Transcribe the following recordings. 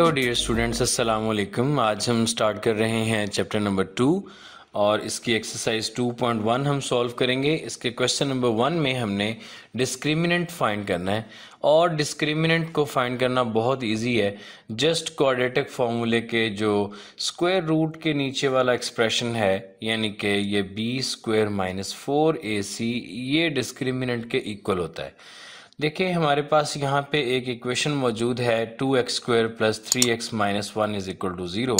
hello dear students अस्सलाम वालेकुम आज हम स्टार्ट कर रहे हैं चैप्टर नंबर टू और इसकी एक्सरसाइज 2.1 हम सॉल्व करेंगे इसके क्वेश्चन नंबर वन में हमने डिस्क्रिमिनेंट फाइंड करना है और डिस्क्रिमिनेंट को फाइंड करना बहुत इजी है जस्ट क्वाड्रेटिक फार्मूले के जो स्क्वायर रूट के नीचे वाला एक्सप्रेशन है यानी कि ये बी स्क्वायर माइनस फोर ए सी ये डिस्क्रिमिनेंट के इक्वल होता है देखिए हमारे पास यहाँ पे एक इक्वेशन मौजूद है two x square plus three x minus one is equal to zero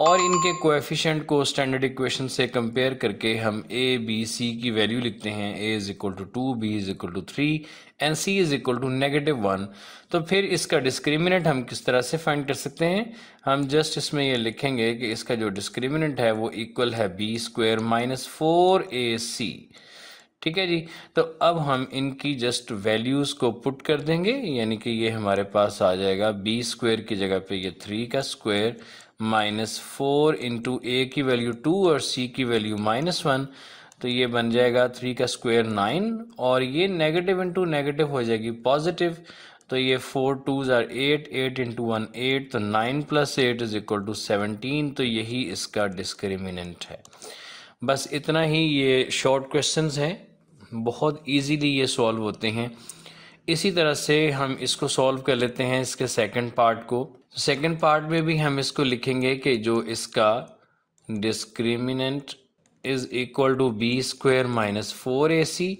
और इनके कोएफिशिएंट को स्टैंडर्ड इक्वेशन से कंपेयर करके हम ए बी सी की वैल्यू लिखते हैं a is equal to two b is equal to three and c is equal to negative one तो फिर इसका डिस्क्रिमिनेंट हम किस तरह से फाइंड कर सकते हैं हम जस्ट इसमें ये लिखेंगे कि इसका जो डिस्क्रिमिनेंट है वो इक्वल है बी स्क्वायर माइनस फोर ए सी ठीक है जी तो अब हम इनकी जस्ट वैल्यूज़ को पुट कर देंगे यानी कि ये हमारे पास आ जाएगा बी स्क्वायर की जगह पे ये थ्री का स्क्वायर माइनस फोर इंटू ए की वैल्यू टू और सी की वैल्यू माइनस वन तो ये बन जाएगा थ्री का स्क्वायर नाइन और ये नेगेटिव इंटू नेगेटिव हो जाएगी पॉजिटिव तो ये four two are eight eight into one eight तो nine plus eight is equal to seventeen तो यही इसका डिस्क्रिमिनेंट है बस इतना ही ये शॉर्ट क्वेश्चंस हैं बहुत इजीली ये सॉल्व होते हैं इसी तरह से हम इसको सॉल्व कर लेते हैं इसके सेकंड पार्ट को सेकंड पार्ट में भी हम इसको लिखेंगे कि जो इसका discriminant is equal to b square minus four A c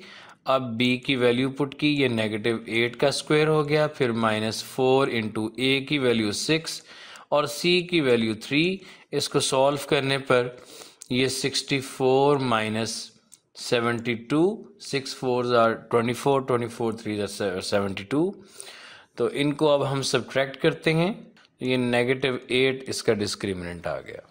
अब b की वैल्यू पुट की ये नेगेटिव एट का स्क्वायर हो गया फिर माइनस फोर इंटू ए की वैल्यू सिक्स और c की वैल्यू थ्री इसको सॉल्व करने पर ये sixty four minus two six four four twenty four three seventy two तो इनको अब हम सब्ट्रैक्ट करते हैं ये नेगेटिव एट इसका डिस्क्रिमिनेंट आ गया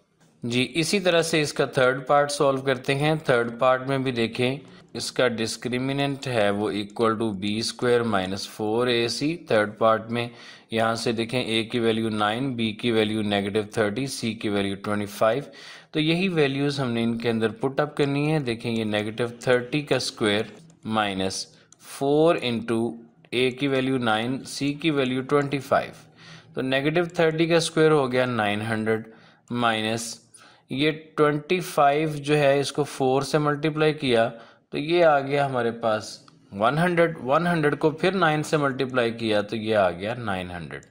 जी इसी तरह से इसका थर्ड पार्ट सॉल्व करते हैं थर्ड पार्ट में भी देखें इसका डिस्क्रिमिनेंट है वो equal to b square minus four A c third part में यहाँ से देखें ए की वैल्यू नाइन बी की वैल्यू नेगेटिव थर्टी सी की वैल्यू ट्वेंटी फाइव तो यही वैल्यूज़ हमने इनके अंदर पुट अप करनी है देखें ये नेगेटिव थर्टी का स्क्वायर माइनस फोर इंटू ए की वैल्यू नाइन सी की वैल्यू ट्वेंटी फाइव तो नेगेटिव थर्टी का स्क्वायर हो गया नाइन हंड्रेड माइनस ये ट्वेंटी फाइव जो है इसको फोर से मल्टीप्लाई किया तो ये आ गया हमारे पास वन हंड्रेड वन हंड्रेड को फिर नाइन से मल्टीप्लाई किया तो ये आ गया nine hundred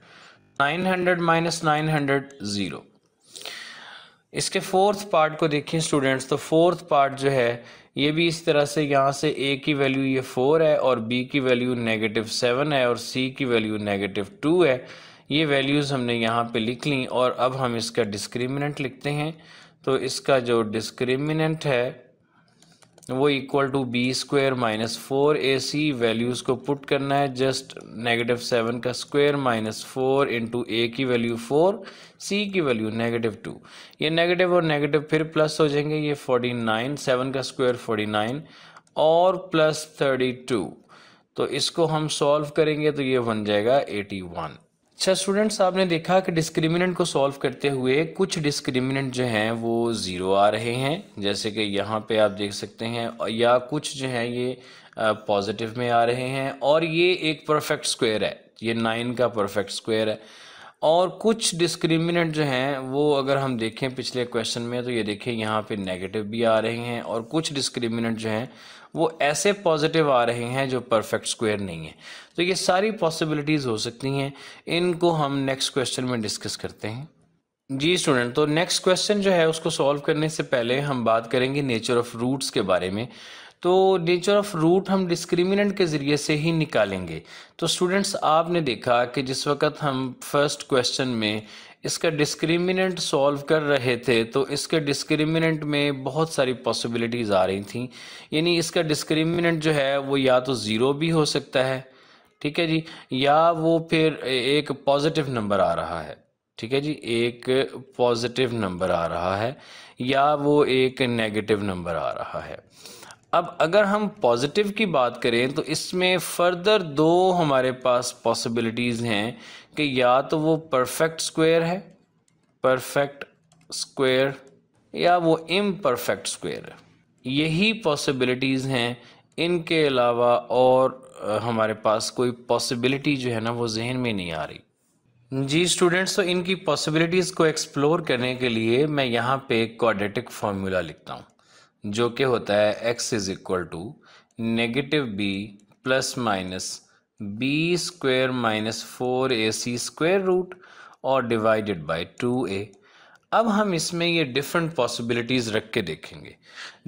nine hundred minus nine hundred zero इसके फोर्थ पार्ट को देखें स्टूडेंट्स तो फोर्थ पार्ट जो है ये भी इस तरह से यहाँ से ए की वैल्यू ये फोर है और बी की वैल्यू नेगेटिव सेवन है और सी की वैल्यू नेगेटिव टू है ये वैल्यूज़ हमने यहाँ पे लिख ली और अब हम इसका डिस्क्रिमिनेंट लिखते हैं तो इसका जो डिस्क्रिमिनेंट है वो equal to b square minus four A c values को पुट करना है जस्ट नेगेटिव सेवन का स्क्वायर माइनस फोर इंटू ए की वैल्यू फोर सी की वैल्यू नेगेटिव टू ये नेगेटिव और नेगेटिव फिर प्लस हो जाएंगे ये फोर्टी नाइन सेवन का स्क्वेयर फोर्टी नाइन और प्लस थर्टी टू तो इसको हम सॉल्व करेंगे तो ये बन जाएगा एटी वन अच्छा स्टूडेंट्स आपने देखा कि डिस्क्रिमिनेंट को सॉल्व करते हुए कुछ डिस्क्रिमिनेंट जो हैं वो ज़ीरो आ रहे हैं जैसे कि यहाँ पे आप देख सकते हैं या कुछ जो हैं ये पॉजिटिव में आ रहे हैं और ये एक परफेक्ट स्क्वायर है ये नाइन का परफेक्ट स्क्वायर है और कुछ डिस्क्रिमिनेंट जो हैं वो अगर हम देखें पिछले क्वेश्चन में तो ये देखें यहाँ पर नेगेटिव भी आ रहे हैं और कुछ डिस्क्रिमिनेंट जो हैं वो ऐसे पॉजिटिव आ रहे हैं जो परफेक्ट स्क्वायर नहीं है तो ये सारी पॉसिबिलिटीज़ हो सकती हैं इनको हम नेक्स्ट क्वेश्चन में डिस्कस करते हैं जी स्टूडेंट तो नेक्स्ट क्वेश्चन जो है उसको सॉल्व करने से पहले हम बात करेंगे नेचर ऑफ़ रूट्स के बारे में तो नेचर ऑफ़ रूट हम डिस्क्रिमिनेंट के ज़रिए से ही निकालेंगे तो स्टूडेंट्स आपने देखा कि जिस वक्त हम फर्स्ट क्वेश्चन में इसका डिस्क्रिमिनेंट सॉल्व कर रहे थे तो इसके डिस्क्रिमिनेंट में बहुत सारी पॉसिबिलिटीज़ आ रही थी यानी इसका डिस्क्रिमिनेंट जो है वो या तो ज़ीरो भी हो सकता है ठीक है जी या वो फिर एक पॉजिटिव नंबर आ रहा है ठीक है जी एक पॉजिटिव नंबर आ रहा है या वो एक नेगेटिव नंबर आ रहा है अब अगर हम पॉजिटिव की बात करें तो इसमें फ़र्दर दो हमारे पास पॉसिबिलिटीज़ हैं कि या तो वो परफेक्ट स्क्वायर है परफेक्ट स्क्वायर या वो इम परफेक्ट स्क्वायर है यही पॉसिबिलिटीज़ हैं इनके अलावा और हमारे पास कोई पॉसिबिलिटी जो है ना वो जहन में नहीं आ रही जी स्टूडेंट्स तो इनकी पॉसिबिलिटीज़ को एक्सप्लोर करने के लिए मैं यहाँ पे एक क्वाड्रेटिक फार्मूला लिखता हूँ जो कि होता है x is equal to negative B plus minus b square minus four A c square root और डिवाइडेड बाय टू ए अब हम इसमें ये डिफरेंट पॉसिबिलिटीज़ रख के देखेंगे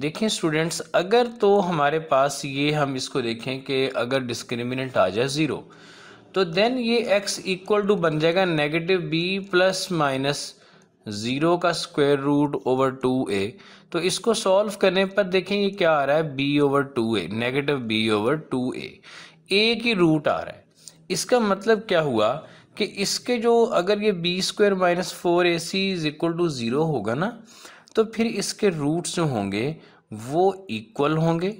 देखें स्टूडेंट्स अगर तो हमारे पास ये हम इसको देखें कि अगर डिस्क्रिमिनेंट आ जाए ज़ीरो तो देन ये एक्स इक्वल टू बन जाएगा negative B plus minus zero का स्क्वायर रूट ओवर टू ए तो इसको सॉल्व करने पर देखें ये क्या आ रहा है b over two a negative b over two a एक ही रूट आ रहा है इसका मतलब क्या हुआ कि इसके जो अगर ये B square minus four A c is equal to zero होगा ना तो फिर इसके रूट्स जो होंगे वो इक्वल होंगे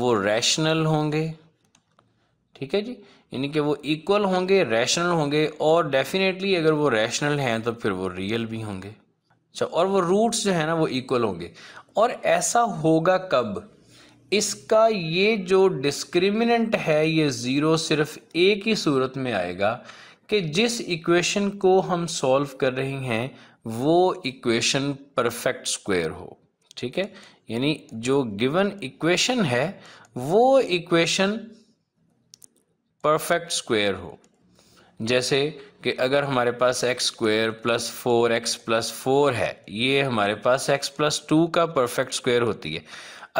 वो रैशनल होंगे ठीक है जी यानी कि वो इक्वल होंगे रैशनल होंगे और डेफिनेटली अगर वो रैशनल हैं तो फिर वो रियल भी होंगे अच्छा और वो रूट्स जो है ना वो इक्वल होंगे और ऐसा होगा कब इसका ये जो डिस्क्रिमिनेंट है ये ज़ीरो सिर्फ एक ही सूरत में आएगा कि जिस इक्वेशन को हम सॉल्व कर रहे हैं वो इक्वेशन परफेक्ट स्क्वायर हो ठीक है यानी जो गिवन इक्वेशन है वो इक्वेशन परफेक्ट स्क्वायर हो जैसे कि अगर हमारे पास x square plus four x plus four है ये हमारे पास एक्स प्लस टू का परफेक्ट स्क्वायर होती है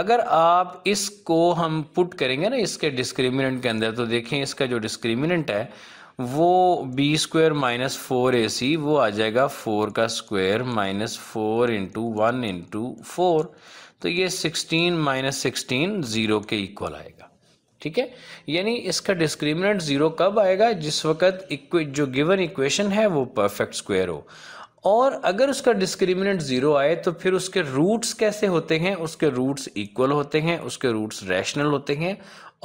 अगर आप इसको हम पुट करेंगे ना इसके डिस्क्रिमिनेंट के अंदर तो देखें इसका जो डिस्क्रिमिनेंट है वो बी स्क्वायर माइनस फोर ए सी वो आ जाएगा फोर का square minus four into one into four तो ये सिक्सटीन माइनस सिक्सटीन ज़ीरो के इक्वल आएगा ठीक है यानी इसका डिस्क्रिमिनेंट ज़ीरो कब आएगा जिस वक्त जो गिवन इक्वेशन है वो परफेक्ट स्क्वायर हो और अगर उसका डिस्क्रिमिनेंट ज़ीरो आए तो फिर उसके रूट्स कैसे होते हैं उसके रूट्स इक्वल होते हैं उसके रूट्स रैशनल होते हैं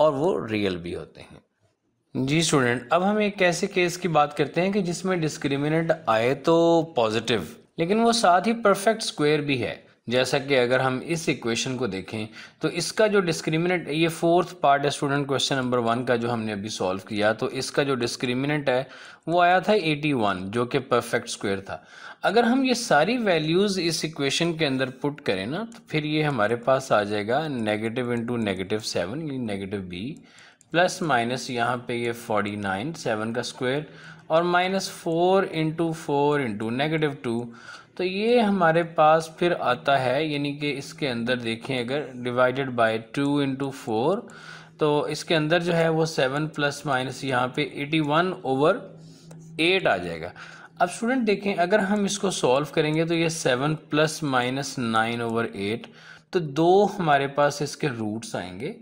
और वो रियल भी होते हैं जी स्टूडेंट अब हम एक ऐसे केस की बात करते हैं कि जिसमें डिस्क्रिमिनेंट आए तो पॉजिटिव लेकिन वो साथ ही परफेक्ट स्क्वायर भी है जैसा कि अगर हम इस इक्वेशन को देखें तो इसका जो डिस्क्रिमिनेट ये फोर्थ पार्ट है स्टूडेंट क्वेश्चन नंबर वन का जो हमने अभी सॉल्व किया तो इसका जो डिस्क्रिमिनेट है वो आया था 81 जो कि परफेक्ट स्क्वायर था अगर हम ये सारी वैल्यूज़ इस इक्वेशन के अंदर पुट करें ना तो फिर ये हमारे पास आ जाएगा negative into negative seven negative B plus minus यहाँ पे ये फोर्टी नाइन सेवन का स्क्वेयर और minus four into four into negative two तो ये हमारे पास फिर आता है यानी कि इसके अंदर देखें अगर divided by two into four तो इसके अंदर जो है वो सेवन प्लस माइनस यहाँ पे एटी वन ओवर एट आ जाएगा अब स्टूडेंट देखें अगर हम इसको सॉल्व करेंगे तो ये seven plus minus nine over eight तो दो हमारे पास इसके रूट्स आएंगे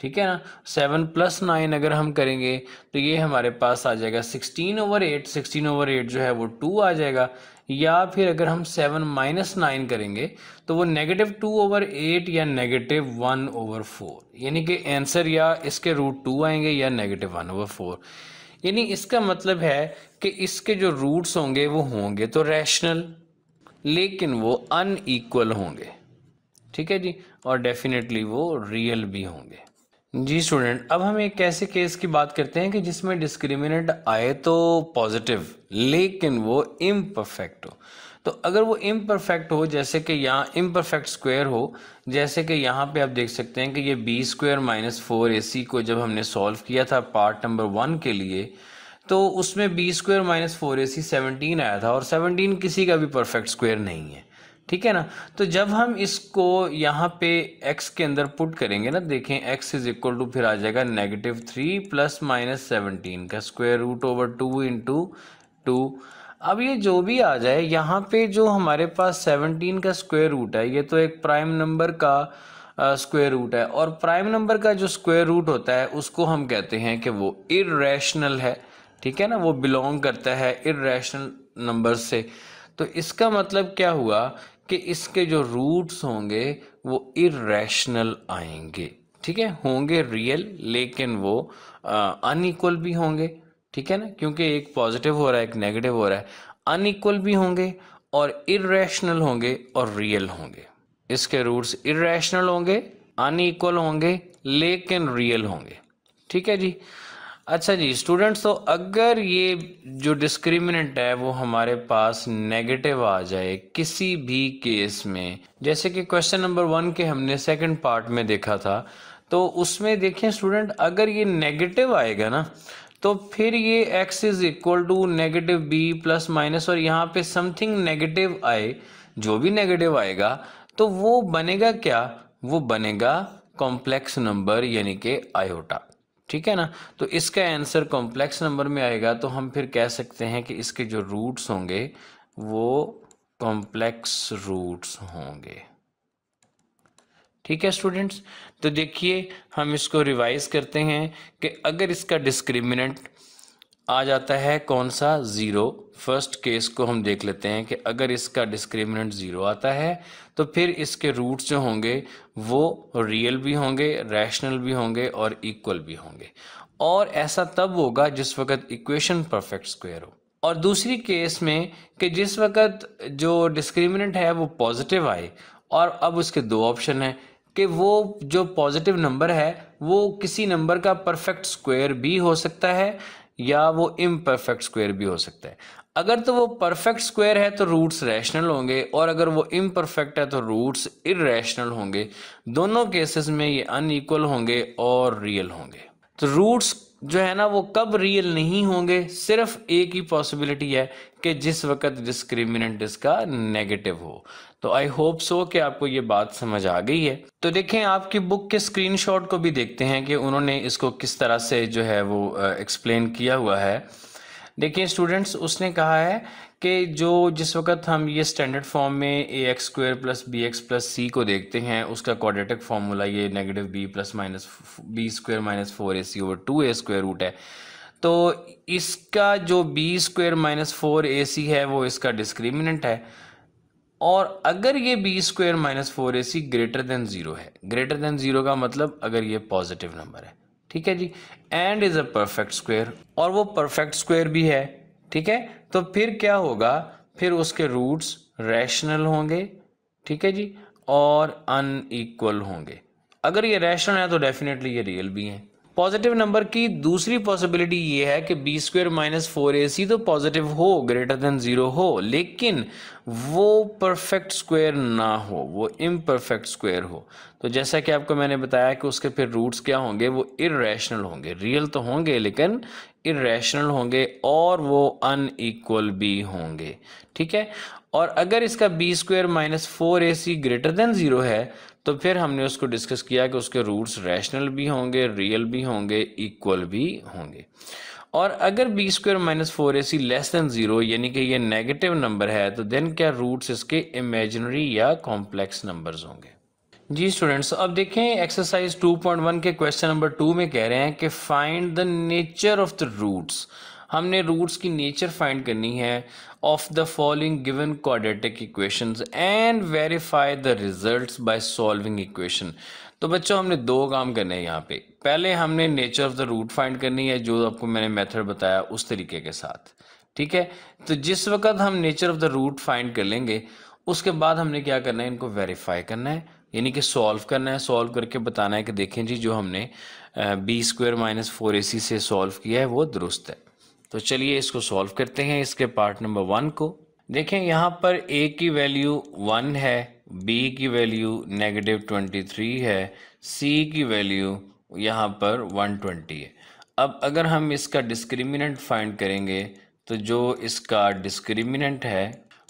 ठीक है ना सेवन प्लस नाइन अगर हम करेंगे तो ये हमारे पास आ जाएगा sixteen over eight sixteen over eight जो है वो टू आ जाएगा या फिर अगर हम सेवन माइनस नाइन करेंगे तो वो नेगेटिव टू ओवर एट या नेगेटिव वन ओवर फोर यानी कि आंसर या इसके रूट टू आएंगे या नेगेटिव वन ओवर फोर यानी इसका मतलब है कि इसके जो रूट्स होंगे वो होंगे तो रैशनल लेकिन वो अनईक्वल होंगे ठीक है जी और डेफिनेटली वो रियल भी होंगे जी स्टूडेंट अब हम एक ऐसे केस की बात करते हैं कि जिसमें डिस्क्रिमिनेंट आए तो पॉजिटिव लेकिन वो इम परफेक्ट हो तो अगर वो इम परफेक्ट हो जैसे कि यहाँ इम परफेक्ट स्क्वायर हो जैसे कि यहाँ पे आप देख सकते हैं कि ये बी स्क्वायर माइनस फोर ए सी को जब हमने सॉल्व किया था पार्ट नंबर वन के लिए तो उसमें बी स्क्वायर माइनस फोर ए सी सेवनटीन आया था और सेवनटीन किसी का भी परफेक्ट स्क्वायर नहीं है ठीक है ना तो जब हम इसको यहाँ पे x के अंदर पुट करेंगे ना देखें x इज इक्वल टू फिर आ जाएगा negative three plus minus seventeen का square root over two into two अब ये जो भी आ जाए यहाँ पे जो हमारे पास सेवनटीन का स्क्वायर रूट है ये तो एक प्राइम नंबर का स्क्वायर रूट है और प्राइम नंबर का जो स्क्वायर रूट होता है उसको हम कहते हैं कि वो इरेशनल है ठीक है ना वो बिलोंग करता है इरेशनल नंबर से तो इसका मतलब क्या हुआ कि इसके जो रूट्स होंगे वो इरेशनल आएंगे ठीक है होंगे रियल लेकिन वो अनइक्वल भी होंगे ठीक है ना क्योंकि एक पॉजिटिव हो रहा है एक नेगेटिव हो रहा है अनइक्वल भी होंगे और इरेशनल होंगे और रियल होंगे इसके रूट्स इरेशनल होंगे अनइक्वल होंगे लेकिन रियल होंगे ठीक है जी अच्छा जी स्टूडेंट्स तो अगर ये जो डिस्क्रिमिनेंट है वो हमारे पास नेगेटिव आ जाए किसी भी केस में जैसे कि क्वेश्चन नंबर वन के हमने सेकंड पार्ट में देखा था तो उसमें देखें स्टूडेंट अगर ये नेगेटिव आएगा ना तो फिर ये x is equal to negative B plus minus और यहाँ पे समथिंग नेगेटिव आए जो भी नेगेटिव आएगा तो वो बनेगा क्या वो बनेगा कॉम्प्लेक्स नंबर यानी कि आयोटा ठीक है ना तो इसका आंसर कॉम्प्लेक्स नंबर में आएगा तो हम फिर कह सकते हैं कि इसके जो रूट्स होंगे वो कॉम्प्लेक्स रूट्स होंगे ठीक है स्टूडेंट्स तो देखिए हम इसको रिवाइज करते हैं कि अगर इसका डिस्क्रिमिनेंट आ जाता है कौन सा ज़ीरो फर्स्ट केस को हम देख लेते हैं कि अगर इसका डिस्क्रिमिनेंट ज़ीरो आता है तो फिर इसके रूट्स जो होंगे वो रियल भी होंगे रैशनल भी होंगे और इक्वल भी होंगे और ऐसा तब होगा जिस वक्त इक्वेशन परफेक्ट स्क्वायर हो और दूसरी केस में कि जिस वक्त जो डिस्क्रिमिनेंट है वो पॉजिटिव आए और अब उसके दो ऑप्शन हैं कि वो जो पॉजिटिव नंबर है वो किसी नंबर का परफेक्ट स्क्वायर भी हो सकता है या वो इम परफेक्ट स्क्वायर भी हो सकता है अगर तो वो परफेक्ट स्क्वायर है तो रूट्स रैशनल होंगे और अगर वो इम परफेक्ट है तो रूट्स इरेशनल होंगे दोनों केसेस में ये अनईक्वल होंगे और रियल होंगे तो रूट्स जो है ना वो कब रियल नहीं होंगे सिर्फ एक ही पॉसिबिलिटी है कि जिस वक्त डिस्क्रिमिनेंट इसका नेगेटिव हो तो आई होप सो कि आपको ये बात समझ आ गई है तो देखें आपकी बुक के स्क्रीनशॉट को भी देखते हैं कि उन्होंने इसको किस तरह से जो है वो एक्सप्लेन किया हुआ है देखिए स्टूडेंट्स उसने कहा है कि जो जिस वक्त हम ये स्टैंडर्ड फॉर्म में a x square plus b x plus c को देखते हैं उसका क्वाड्रेटिक फार्मूला ये negative B plus minus B square minus four A C over two a square root है तो इसका जो बी स्क्वायर माइनस फोर ए सी है वो इसका डिस्क्रिमिनेंट है और अगर ये बी स्क्वेयर माइनस फोर ए सी ग्रेटर देन ज़ीरो है ग्रेटर देन ज़ीरो का मतलब अगर ये पॉजिटिव नंबर है ठीक है जी and is a perfect square और वो परफेक्ट स्क्वेयर भी है ठीक है तो फिर क्या होगा फिर उसके रूट्स रैशनल होंगे ठीक है जी और अनईक्वल होंगे अगर ये रैशनल है तो डेफिनेटली ये रियल भी हैं पॉजिटिव नंबर की दूसरी पॉसिबिलिटी ये है कि बी स्क्वेयर माइनस फोर ए सी तो पॉजिटिव हो ग्रेटर देन ज़ीरो हो लेकिन वो परफेक्ट स्क्वायर ना हो वो इम परफेक्ट स्क्वायर हो तो जैसा कि आपको मैंने बताया कि उसके फिर रूट्स क्या होंगे वो इरेशनल होंगे रियल तो होंगे लेकिन इरेशनल होंगे और वो अनईक्वल भी होंगे ठीक है और अगर इसका बी स्क्वायर माइनस फोर ए सी ग्रेटर देन ज़ीरो है तो फिर हमने उसको डिस्कस किया कि उसके रूट्स रैशनल भी होंगे रियल भी होंगे इक्वल भी होंगे और अगर बी स्क्वायर माइनस फोर ए सी लेस देन ज़ीरो यानी कि ये नेगेटिव नंबर है तो देन क्या रूट्स इसके इमेजिनरी या कॉम्प्लेक्स नंबर्स होंगे जी स्टूडेंट्स अब देखें एक्सरसाइज 2.1 के क्वेश्चन नंबर टू में कह रहे हैं कि find the nature of the roots हमने रूट्स की नेचर फाइंड करनी है of the following given quadratic equations and verify the results by solving equation तो बच्चों हमने दो काम करने हैं यहाँ पे पहले हमने nature of the root find करनी है जो आपको मैंने मेथड बताया उस तरीके के साथ ठीक है तो जिस वक्त हम nature of the root find कर लेंगे उसके बाद हमने क्या करना है इनको वेरीफाई करना है यानी कि सॉल्व करना है सॉल्व करके बताना है कि देखें जी जो हमने बी स्क्वायर माइनस फोर ए सी से सॉल्व किया है वो दुरुस्त है तो चलिए इसको सॉल्व करते हैं इसके पार्ट नंबर वन को देखें यहाँ पर ए की वैल्यू वन है बी की वैल्यू नेगेटिव ट्वेंटी थ्री है सी की वैल्यू यहाँ पर वन ट्वेंटी है अब अगर हम इसका डिस्क्रिमिनेंट फाइंड करेंगे तो जो इसका डिस्क्रिमिनेंट है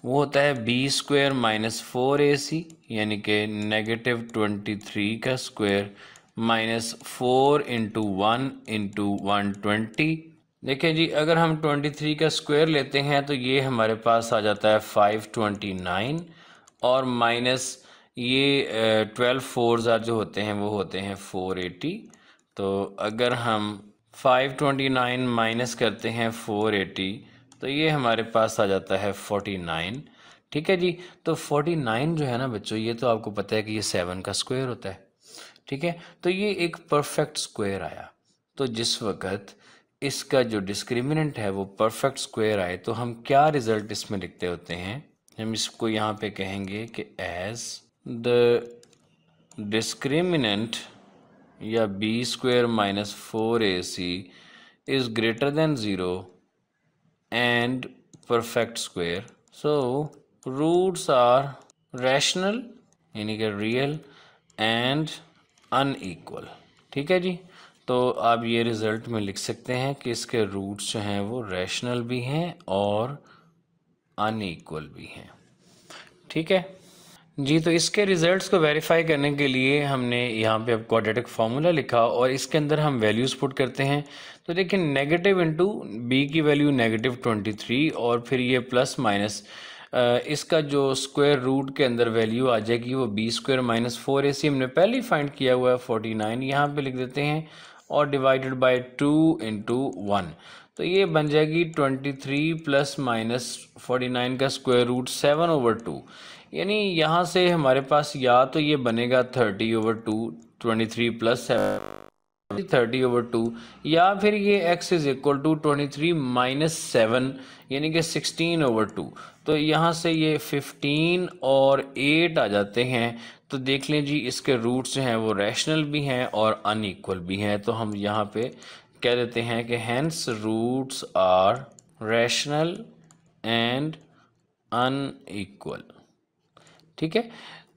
वो होता है बी स्क्वेयर माइनस फोर ए सी यानी कि नेगेटिव ट्वेंटी थ्री का square minus four into one into one twenty देखिए जी अगर हम 23 का स्क्वायर लेते हैं तो ये हमारे पास आ जाता है 529 और माइनस ये ट्वेल्व फोर जो होते हैं वो होते हैं 480 तो अगर हम 529 माइनस करते हैं 480 तो ये हमारे पास आ जाता है 49 ठीक है जी तो 49 जो है ना बच्चों ये तो आपको पता है कि ये सेवन का स्क्वायर होता है ठीक है तो ये एक परफेक्ट स्क्वायर आया तो जिस वक्त इसका जो डिस्क्रिमिनेंट है वो परफेक्ट स्क्वायर आए तो हम क्या रिजल्ट इसमें लिखते होते हैं हम इसको यहाँ पे कहेंगे कि एज द डिस्क्रिमिनेंट या b square minus four A C is greater than zero and perfect square so roots are rational यानी कि रियल एंड अनईक्वल ठीक है जी तो आप ये रिज़ल्ट में लिख सकते हैं कि इसके रूट्स जो हैं वो रैशनल भी हैं और अनईक्वल भी हैं ठीक है जी तो इसके रिज़ल्ट्स को वेरीफाई करने के लिए हमने यहाँ पे अब क्वाड्रेटिक फार्मूला लिखा और इसके अंदर हम वैल्यूज़ पुट करते हैं तो देखिए नेगेटिव इनटू बी की वैल्यू नेगेटिव ट्वेंटी थ्री और फिर ये प्लस माइनस इसका जो स्क्वायर रूट के अंदर वैल्यू आ जाएगी वो बी स्क्वायर माइनस फोर ए सी हमने पहले ही फाइंड किया हुआ है फोर्टी नाइन यहाँ पर लिख देते हैं और divided by two into one तो ये बन जाएगी twenty three plus minus forty nine का square root seven over two यानी यहाँ से हमारे पास या तो ये बनेगा thirty over two twenty three plus seven thirty over two या फिर ये x is equal to twenty three minus seven यानी कि सिक्सटीन ओवर टू तो यहाँ से ये फिफ्टीन और एट आ जाते हैं तो देख लें जी इसके रूट्स जो हैं वो रैशनल भी हैं और अनईक्वल भी हैं तो हम यहाँ पे कह देते हैं कि hence roots are rational and unequal ठीक है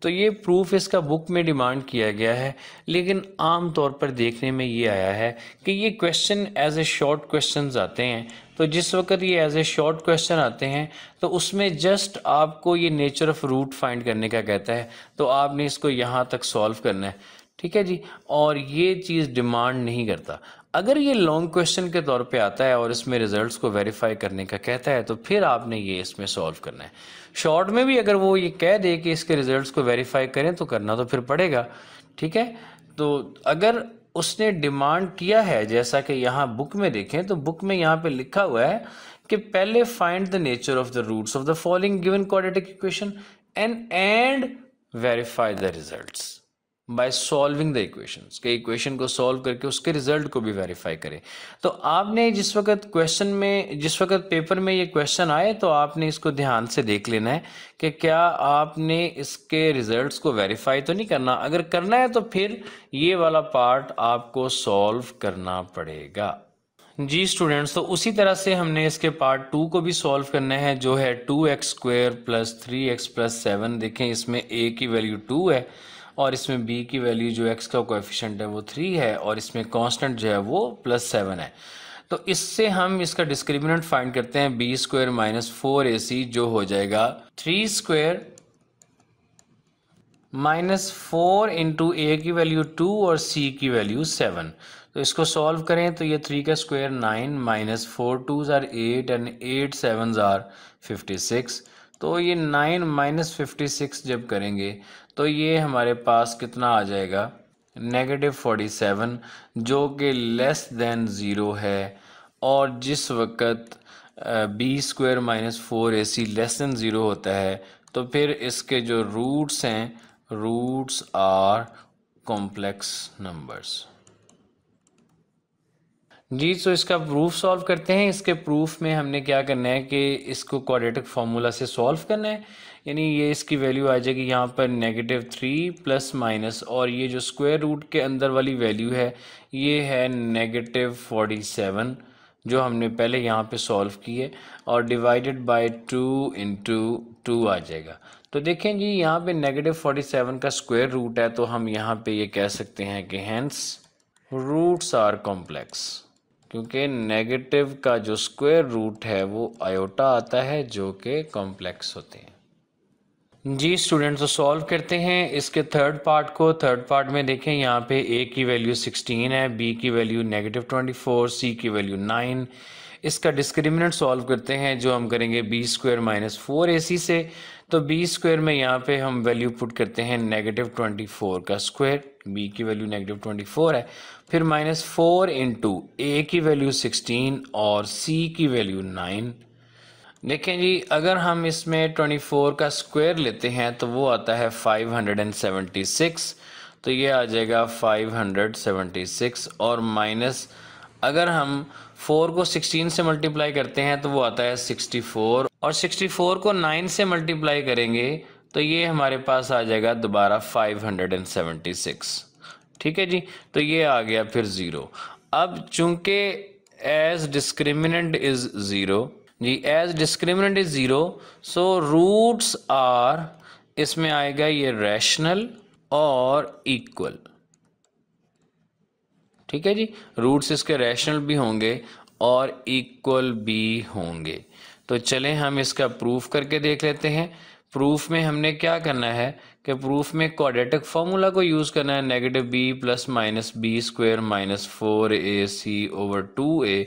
तो ये प्रूफ इसका बुक में डिमांड किया गया है लेकिन आम तौर पर देखने में ये आया है कि ये question as a short question आते हैं तो जिस वक्त ये एज ए शॉर्ट क्वेश्चन आते हैं तो उसमें जस्ट आपको ये नेचर ऑफ रूट फाइंड करने का कहता है तो आपने इसको यहाँ तक सॉल्व करना है ठीक है जी और ये चीज़ डिमांड नहीं करता अगर ये लॉन्ग क्वेश्चन के तौर पे आता है और इसमें रिजल्ट्स को वेरीफाई करने का कहता है तो फिर आपने ये इसमें सॉल्व करना है शॉर्ट में भी अगर वो ये कह दे कि इसके रिजल्ट्स को वेरीफाई करें तो करना तो फिर पड़ेगा ठीक है तो अगर उसने डिमांड किया है जैसा कि यहाँ बुक में देखें तो बुक में यहाँ पर लिखा हुआ है कि पहले find the nature of the roots of the following given quadratic equation and and verify the results by solving the equations के इक्वेशन को सॉल्व करके उसके रिजल्ट को भी वेरीफाई करें तो आपने जिस वक्त क्वेश्चन में जिस वक्त पेपर में ये क्वेश्चन आए तो आपने इसको ध्यान से देख लेना है कि क्या आपने इसके रिजल्ट्स को वेरीफाई तो नहीं करना अगर करना है तो फिर ये वाला पार्ट आपको सॉल्व करना पड़ेगा जी स्टूडेंट्स तो उसी तरह से हमने इसके पार्ट टू को भी सॉल्व करना है जो है two x square plus three x plus seven देखें इसमें ए की वैल्यू टू है और इसमें बी की वैल्यू जो एक्स का कोएफिशिएंट है वो थ्री है और इसमें कांस्टेंट जो है वो प्लस सेवन है तो इससे हम इसका डिस्क्रिमिनेंट फाइंड करते हैं बी स्क्वायर माइनस फोर ए सी जो हो जाएगा three square minus four into ए की वैल्यू टू और सी की वैल्यू सेवन तो इसको सॉल्व करें तो ये थ्री का square nine minus four two are eight and eight seven are fifty six तो ये नाइन माइनस फिफ्टी सिक्स जब करेंगे तो ये हमारे पास कितना आ जाएगा नेगेटिव फोर्टी सेवन जो कि लेस दैन ज़ीरो है और जिस वक्त बी स्क्वायर माइनस फोर ए सी लेस दैन ज़ीरो होता है तो फिर इसके जो रूट्स हैं रूट्स आर कॉम्प्लेक्स नंबर्स जी तो इसका प्रूफ सॉल्व करते हैं इसके प्रूफ में हमने क्या करना है कि इसको क्वाड्रेटिक फार्मूला से सॉल्व करना है यानी ये इसकी वैल्यू आ जाएगी यहाँ पर नेगेटिव थ्री प्लस माइनस और ये जो स्क्वायर रूट के अंदर वाली वैल्यू है ये है नेगेटिव फोर्टी सेवन जो हमने पहले यहाँ पे सॉल्व की है और divided by two into two आ जाएगा तो देखें जी यहाँ पे नेगेटिव फोर्टी सेवन का स्क्वायर रूट है तो हम यहाँ पे ये कह सकते हैं कि हैंस रूट्स आर कॉम्प्लेक्स क्योंकि नेगेटिव का जो स्क्वायर रूट है वो आयोटा आता है जो कि कॉम्प्लेक्स होते हैं जी स्टूडेंट्स तो सॉल्व करते हैं इसके थर्ड पार्ट को थर्ड पार्ट में देखें यहाँ पे ए की वैल्यू 16 है बी की वैल्यू नेगेटिव 24 सी की वैल्यू 9 इसका डिस्क्रिमिनेंट सॉल्व करते हैं जो हम करेंगे बी स्क्वायर माइनस फोर ए सी से तो बी स्क्वायर में यहाँ पे हम वैल्यू पुट करते हैं नेगेटिव ट्वेंटी फोर का स्क्वायर बी की वैल्यू नेगेटिव ट्वेंटी फोर है फिर माइनस फोर इंटू ए की वैल्यू सिक्सटीन और सी की वैल्यू नाइन देखें जी अगर हम इसमें ट्वेंटी फोर का स्क्वायर लेते हैं तो वो आता है five hundred and seventy six तो ये आ जाएगा फाइव हंड्रेड सेवेंटी सिक्स और माइनस अगर हम फोर को सिक्सटीन से मल्टीप्लाई करते हैं तो वो आता है सिक्सटी फोर और 64 को 9 से मल्टीप्लाई करेंगे तो ये हमारे पास आ जाएगा दोबारा 576 ठीक है जी तो ये आ गया फिर ज़ीरो अब चूंकि एज डिस्क्रिमिनेंट इज़ ज़ीरो जी as discriminant is zero so roots are इसमें आएगा ये रैशनल और इक्वल ठीक है जी रूट्स इसके रैशनल भी होंगे और इक्वल भी होंगे तो चलें हम इसका प्रूफ करके देख लेते हैं प्रूफ में हमने क्या करना है कि प्रूफ में क्वाड्रेटिक फार्मूला को यूज़ करना है negative B plus minus B square minus four ए सी ओवर टू ए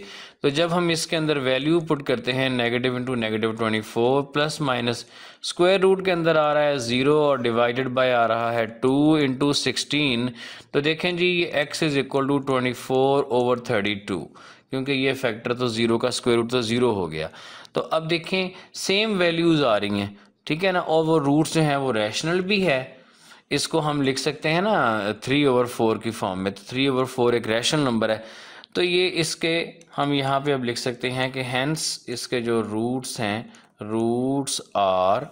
तो जब हम इसके अंदर वैल्यू पुट करते हैं negative into negative twenty four plus minus square root के अंदर आ रहा है ज़ीरो और डिवाइडेड बाय आ रहा है टू इंटू सिक्सटीन तो देखें जी ये X is equal to twenty four over thirty two क्योंकि ये फैक्टर तो ज़ीरो का स्क्वायर रूट तो ज़ीरो हो गया तो अब देखें सेम वैल्यूज़ आ रही हैं ठीक है ना और वो रूट जो है वो रैशनल भी है इसको हम लिख सकते हैं ना थ्री ओवर फोर की फॉर्म में तो थ्री ओवर फोर एक रैशनल नंबर है तो ये इसके हम यहाँ पे अब लिख सकते हैं कि हैंस इसके जो रूट्स हैं रूट्स आर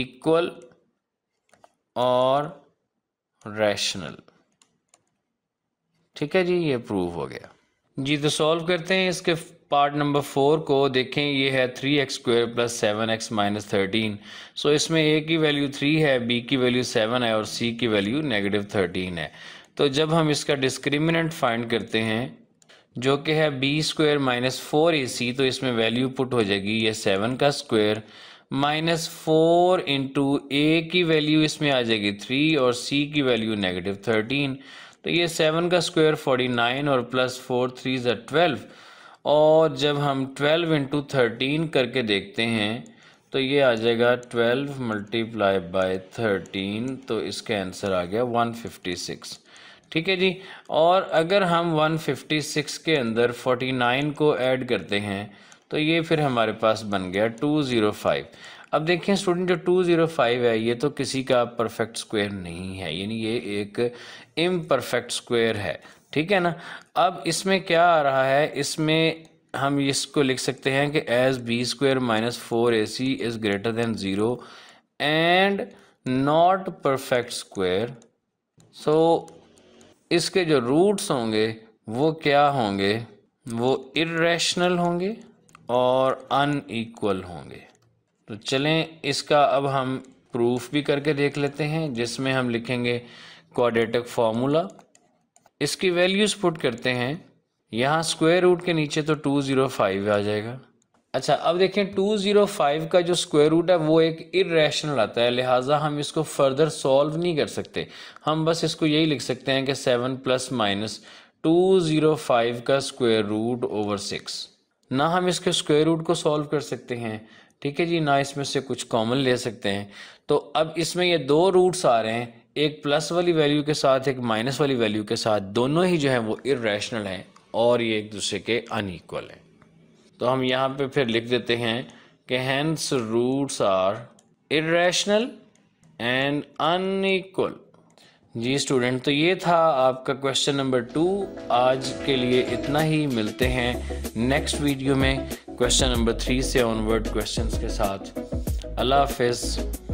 इक्वल और रैशनल ठीक है जी ये प्रूव हो गया जी तो सॉल्व करते हैं इसके पार्ट नंबर फोर को देखें ये है three X square plus seven X minus thirteen so इसमें ए की वैल्यू थ्री है बी की वैल्यू सेवन है और सी की वैल्यू नेगेटिव थर्टीन है तो जब हम इसका डिस्क्रिमिनेंट फाइंड करते हैं जो कि है बी स्क्वेयर माइनस फोर ए सी तो इसमें वैल्यू पुट हो जाएगी ये सेवन का स्क्वायर माइनस फोर इंटू ए की वैल्यू इसमें आ जाएगी थ्री और सी की वैल्यू नेगेटिव थर्टीन तो ये सेवन का स्क्वायर फोर्टी नाइन और प्लस फोर थ्री ज़ा ट्वेल्व और जब हम ट्वेल्व इंटू थर्टीन करके देखते हैं तो ये आ जाएगा ट्वेल्व मल्टीप्लाई बाय थर्टीन तो इसका आंसर आ गया वन फिफ्टी सिक्स ठीक है जी और अगर हम वन फिफ्टी सिक्स के अंदर फोर्टी नाइन को ऐड करते हैं तो ये फिर हमारे पास बन गया टू ज़ीरो फाइव अब देखें स्टूडेंट जो टू ज़ीरो फाइव है ये तो किसी का परफेक्ट स्क्वायर नहीं है यानी ये एक इम परफेक्ट स्क्वायर है ठीक है ना अब इसमें क्या आ रहा है इसमें हम इसको लिख सकते हैं कि as B square minus four A C is greater than zero and not perfect square so इसके जो रूट्स होंगे वो क्या होंगे वो इरेशनल होंगे और अनईक्वल होंगे तो चलें इसका अब हम प्रूफ भी करके देख लेते हैं जिसमें हम लिखेंगे क्वाड्रेटिक फार्मूला इसकी वैल्यूज़ पुट करते हैं यहाँ स्क्वायर रूट के नीचे तो टू ज़ीरो फाइव आ जाएगा अच्छा अब देखें टू ज़ीरो फाइव का जो स्क्वायर रूट है वो एक इरेशनल आता है लिहाजा हम इसको फर्दर सॉल्व नहीं कर सकते हम बस इसको यही लिख सकते हैं कि seven plus minus two zero five का स्क्वायर रूट ओवर सिक्स ना हम इसके स्क्वायर रूट को सॉल्व कर सकते हैं ठीक है जी ना इसमें से कुछ कॉमन ले सकते हैं तो अब इसमें ये दो रूट्स आ रहे हैं एक प्लस वाली वैल्यू के साथ एक माइनस वाली वैल्यू के साथ दोनों ही जो है वो इेशनल हैं और ये एक दूसरे के अनईक्वल हैं तो हम यहाँ पे फिर लिख देते हैं कि hence roots are irrational and unequal जी स्टूडेंट तो ये था आपका क्वेश्चन नंबर टू आज के लिए इतना ही मिलते हैं नेक्स्ट वीडियो में क्वेश्चन नंबर थ्री से ऑनवर्ड क्वेश्चंस के साथ अल्लाह हाफिज़